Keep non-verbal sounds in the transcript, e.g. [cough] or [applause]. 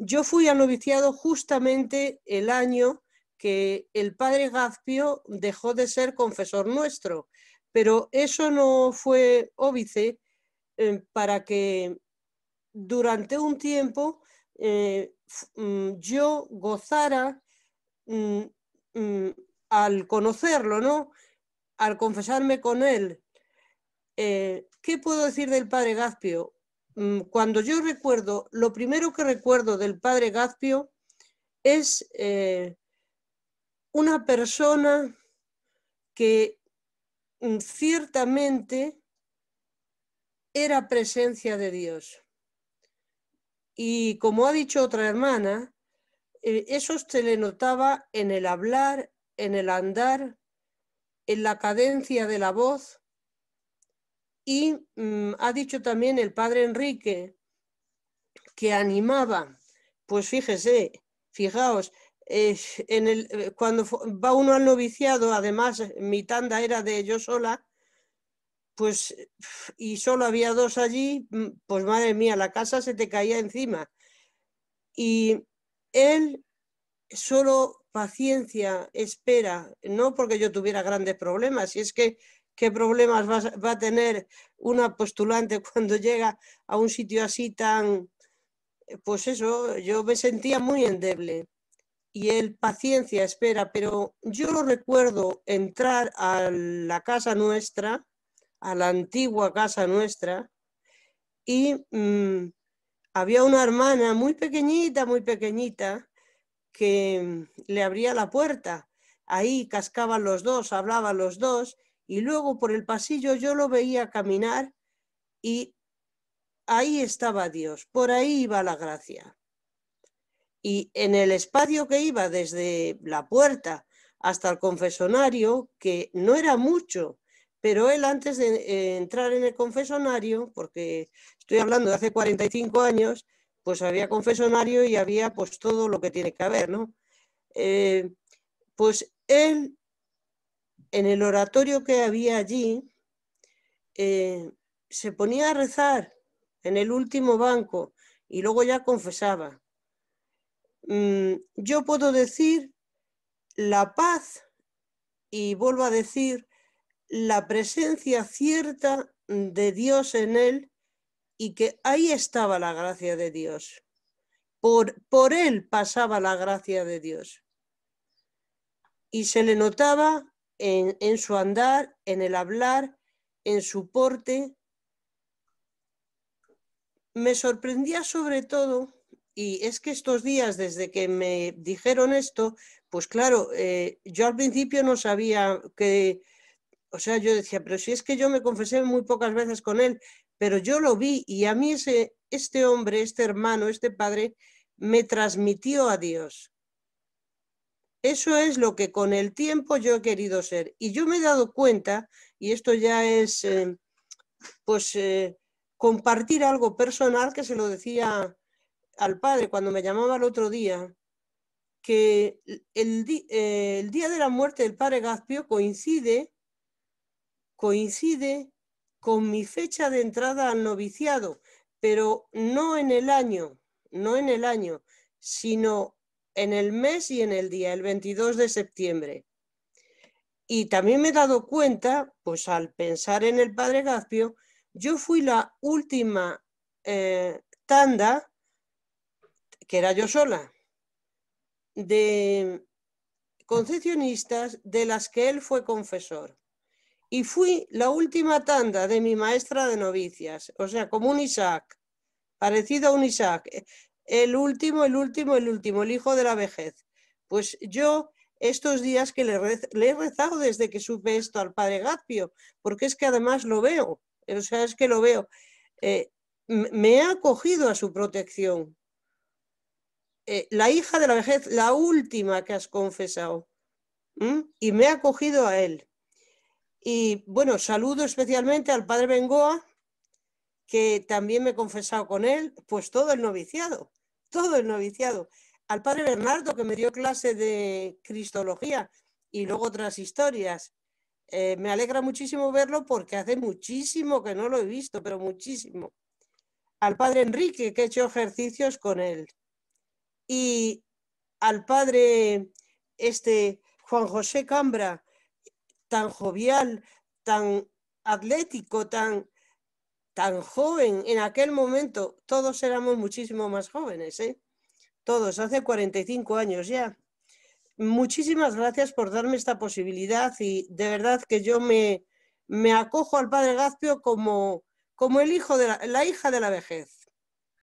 Yo fui al noviciado justamente el año que el padre Gazpio dejó de ser confesor nuestro, pero eso no fue óbice eh, para que durante un tiempo eh, mm, yo gozara mm, mm, al conocerlo, ¿no? Al confesarme con él. Eh, ¿Qué puedo decir del padre Gazpio? Mm, cuando yo recuerdo, lo primero que recuerdo del padre Gazpio es eh, una persona que mm, ciertamente era presencia de Dios. Y como ha dicho otra hermana, eh, eso se le notaba en el hablar, en el andar, en la cadencia de la voz, y mm, ha dicho también el padre Enrique que animaba, pues fíjese, fijaos, en el, eh, cuando va uno al noviciado, además mi tanda era de yo sola, pues y solo había dos allí, mm, pues madre mía, la casa se te caía encima. Y él solo paciencia, espera, no porque yo tuviera grandes problemas, si es que qué problemas va, a tener una postulante [laughs] cuando llega a un sitio así tan, pues eso, yo me sentía muy endeble. Y él, paciencia, espera, pero yo lo recuerdo entrar a la casa nuestra, a la antigua casa nuestra, y mm, había una hermana muy pequeñita, muy pequeñita, que le abría la puerta. Ahí cascaban los dos, hablaban los dos, y luego por el pasillo yo lo veía caminar y ahí estaba Dios, por ahí iba la gracia. Y en el espacio que iba desde la puerta hasta el confesonario, que no era mucho, pero él antes de eh, entrar en el confesonario, porque estoy hablando de hace 45 años, pues había confesonario y había pues todo lo que tiene que haber, ¿no? Eh, pues él en el oratorio que había allí, eh, se ponía a rezar en el último banco y luego ya confesaba. Mm, yo puedo decir la paz y vuelvo a decir la presencia cierta de Dios en él y que ahí estaba la gracia de Dios. Por, por él pasaba la gracia de Dios. Y se le notaba en, su andar, en el hablar, en su porte. Me sorprendía sobre todo y es que estos días, desde que me dijeron esto, pues claro, eh, yo al principio no sabía que, o sea, yo decía, pero si es que yo me confesé muy pocas veces con él, pero yo lo vi y a mí ese, este hombre, este hermano, este padre, me transmitió a Dios. Eso es lo que con el tiempo yo he querido ser. Y yo me he dado cuenta, y esto ya es, eh, pues, eh, compartir algo personal que se lo decía al padre cuando me llamaba el otro día, que el, eh, el día de la muerte del padre Gaspio coincide, coincide con mi fecha de entrada al noviciado, pero no en el año, no en el año, sino en el mes y en el día, el 22 de septiembre. Y también me he dado cuenta, pues al pensar en el padre Gaspio, yo fui la última eh, tanda, que era yo sola, de concepcionistas de las que él fue confesor. Y fui la última tanda de mi maestra de novicias, o sea, como un Isaac, parecido a un Isaac el último, el último, el último, el hijo de la vejez. Pues yo estos días que le, he rezado desde que supe esto al padre Gaspio, porque es que además lo veo, o sea, es que lo veo. Eh, me ha acogido a su protección. Eh, la hija de la vejez, la última que has confesado, y me ha acogido a él. Y bueno, saludo especialmente al padre Bengoa, que también me he confesado con él, pues todo el noviciado todo el noviciado. Al padre Bernardo, que me dio clase de cristología y luego otras historias. Eh, me alegra muchísimo verlo porque hace muchísimo que no lo he visto, pero muchísimo. Al padre Enrique, que he hecho ejercicios con él. Y al padre este Juan José Cambra, tan jovial, tan atlético, tan tan joven, en aquel momento todos éramos muchísimo más jóvenes, ¿eh? todos, hace 45 años ya. Muchísimas gracias por darme esta posibilidad y de verdad que yo me, me acojo al padre Gazpio como, como el hijo de la hija de la vejez.